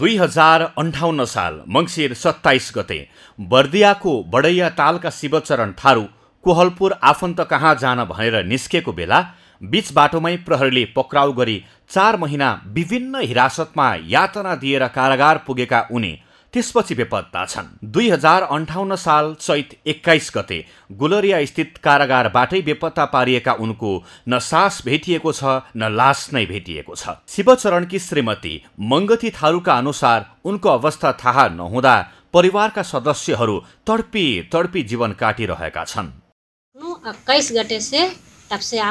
दुई हजार अन्ठाउन्न साल मङ्सिर सत्ताइस गते बर्दियाको बडैया तालका शिवचरण थारू कोहलपुर आफन्त कहाँ जान भनेर निस्केको बेला बीच बाटोमै प्रहरीले पक्राउ गरी चार महिना विभिन्न हिरासतमा यातना दिएर कारागार पुगेका उनी त्यसपछि बेपत्ता छन् दुई हजार अन्ठाउन्न साल चैत एक्काइस गते गुलरिया स्थित कारागारबाटै बेपत्ता पारिएका उनको न सास भेटिएको छ न लास नै भेटिएको छ शिवचरणकी श्रीमती मङ्गती थारूका अनुसार उनको अवस्था थाहा नहुँदा परिवारका सदस्यहरू तडपी तडपी जीवन काटिरहेका छन् एक्काइस गते से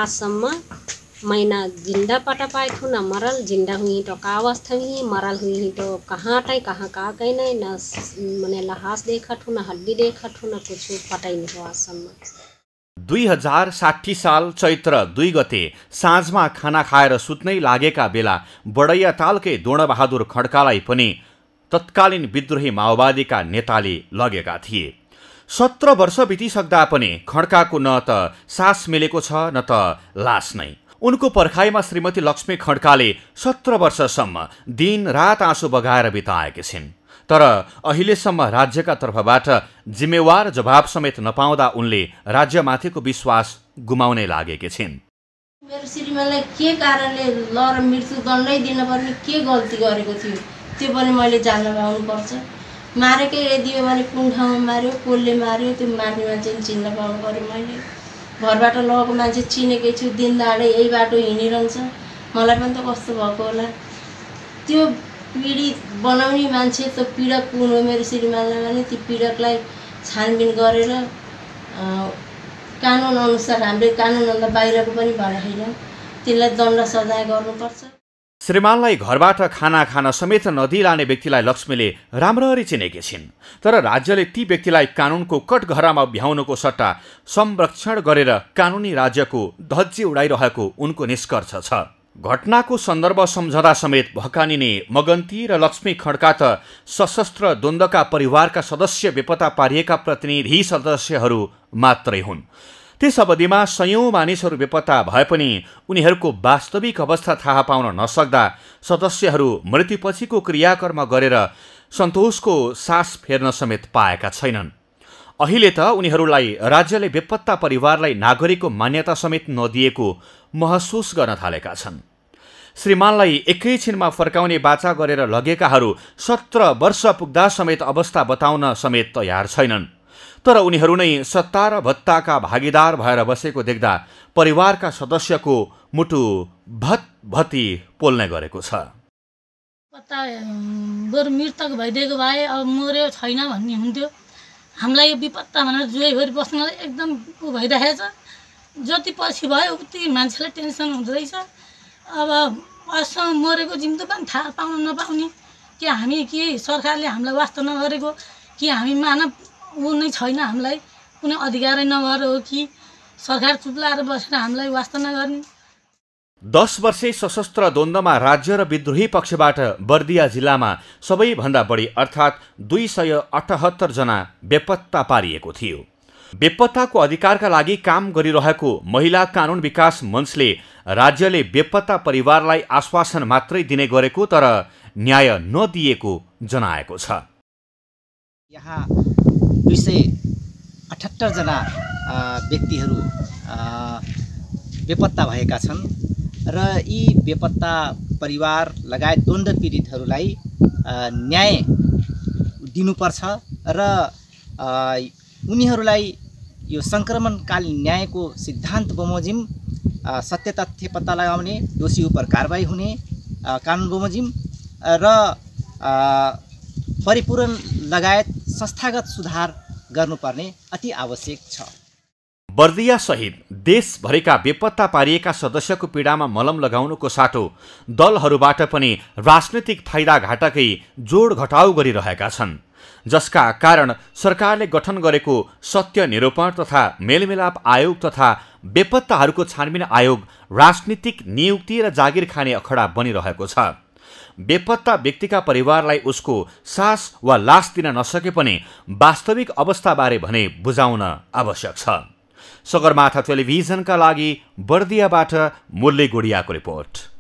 आजसम्म मैना जिंदा पटा पाए थो ना मरल जिंदा हुई तो का अवस्था हुई मरल हुई तो कहाँ हटाई कहाँ का कहीं नहीं ना मैंने लहास देखा थो ना हड्डी देखा थो ना कुछ ही नहीं हुआ सम्म दुई हजार साठी साल चैत्र दुई गते साँझमा खाना खाएर सुत्नै लागेका बेला बडैयातालकै बहादुर खड्कालाई पनि तत्कालीन विद्रोही माओवादीका नेताले लगेका थिए सत्र वर्ष बितिसक्दा पनि खड्काको न त सास मिलेको छ न त लास नै उनको पर्खाइमा श्रीमती लक्ष्मी खड्काले सत्र वर्षसम्म दिन रात आँसु बगाएर बिताएकी छिन् तर अहिलेसम्म राज्यका तर्फबाट जिम्मेवार जवाब समेत नपाउँदा उनले राज्यमाथिको विश्वास गुमाउने लागेकी छिन् मेरो श्रीमानलाई के कारणले लर र मृत्युदण्डै दिनुपर्ने के गल्ती गरेको थियो त्यो पनि मैले जान्न पाउनुपर्छ मारेकै यदि भने कुन ठाउँमा माऱ्यो कसले माऱ्यो त्यो मार्ने मान्छेले चिन्न पाउनु पऱ्यो मैले घरबाट लगेको मान्छे चिनेकै छु दिन दिनदाडै यही बाटो हिँडिरहन्छ मलाई पनि त कस्तो भएको होला त्यो पीडित बनाउने मान्छे त पीडक कुन हो मेरो श्रीमानलाई भने ती पीडकलाई छानबिन गरेर कानुनअनुसार हाम्रो कानुनभन्दा बाहिरको पनि भएर त्यसलाई दण्ड सजाय गर्नुपर्छ श्रीमानलाई घरबाट खाना खान समेत नदी लाने व्यक्तिलाई लक्ष्मीले राम्ररी चिनेकी छिन् तर राज्यले ती व्यक्तिलाई कानुनको कटघरामा भ्याउनुको सट्टा संरक्षण गरेर कानुनी राज्यको धज्जी उडाइरहेको उनको निष्कर्ष छ घटनाको सन्दर्भ सम्झदा समेत भकानिने मगन्ती र लक्ष्मी खड्का त सशस्त्र द्वन्द्वका परिवारका सदस्य बेपत्ता पारिएका प्रतिनिधि सदस्यहरू मात्रै हुन् त्यस अवधिमा सयौँ मानिसहरू बेपत्ता भए पनि उनीहरूको वास्तविक अवस्था थाहा पाउन नसक्दा सदस्यहरू मृत्युपछिको क्रियाकर्म गरेर सन्तोषको सास फेर्न समेत पाएका छैनन् अहिले त उनीहरूलाई राज्यले बेपत्ता परिवारलाई नागरिकको मान्यता समेत नदिएको महसुस गर्न थालेका छन् श्रीमानलाई एकैछिनमा फर्काउने बाचा गरेर लगेकाहरू सत्र वर्ष पुग्दा समेत अवस्था बताउन समेत तयार छैनन् तर उनीहरू नै सत्ता र भत्ताका भागीदार भएर बसेको देख्दा परिवारका सदस्यको मुटु भत भत्ती पोल्ने गरेको छ बरु मृतक भइदिएको भए अब मऱ्यो छैन भन्ने हुन्थ्यो हामीलाई यो विपत्ता भनेर जुवाइभरि बस्नलाई एकदम ऊ छ जति पछि भयो उति मान्छेलाई टेन्सन हुँदो अब असम मरेको पनि थाहा पाउन नपाउने कि हामी के सरकारले हामीलाई वास्तव नगरेको कि हामी मानव ऊ नै छैन हामीलाई कुनै अधिकारै नभएर हो कि सरकार चुप्लाएर बसेर हामीलाई वास्ता नगर्ने दस वर्षे सशस्त्र द्वन्द्वमा राज्य र विद्रोही पक्षबाट बर्दिया जिल्लामा सबैभन्दा बढी अर्थात् दुई सय अठहत्तरजना बेपत्ता पारिएको थियो बेपत्ताको अधिकारका लागि काम गरिरहेको महिला कानुन विकास मञ्चले राज्यले बेपत्ता परिवारलाई आश्वासन मात्रै दिने गरेको तर न्याय नदिएको जनाएको छ यहाँ दुई सय अठहत्तरजना व्यक्तिहरू बेपत्ता भएका छन् र यी बेपत्ता परिवार लगायत द्वन्द्व पीडितहरूलाई न्याय दिनुपर्छ र उनीहरूलाई यो सङ्क्रमणकालीन न्यायको सिद्धान्त बमोजिम सत्य तथ्य पत्ता लगाउने दोषी उप कारवाही हुने कानुन बमोजिम र परिपूरण लगायत संस्थागत सुधार गर्नुपर्ने अति आवश्यक छ बर्दियासहित देशभरिका बेपत्ता पारिएका सदस्यको पीडामा मलम लगाउनुको साटो दलहरूबाट पनि राजनैतिक फाइदा घाटाकै जोड घटाउ गरिरहेका छन् जसका कारण सरकारले गठन गरेको सत्य निरूपण तथा मेलमिलाप आयोग तथा बेपत्ताहरूको छानबिन आयोग राजनीतिक नियुक्ति र जागिर खाने अखडा बनिरहेको छ बेपत्ता व्यक्तिका परिवारलाई उसको सास वा लास दिन नसके पनि वास्तविक अवस्थाबारे भने बुझाउन आवश्यक छ सगरमाथा टेलिभिजनका लागि बर्दियाबाट मुरली गुडियाको रिपोर्ट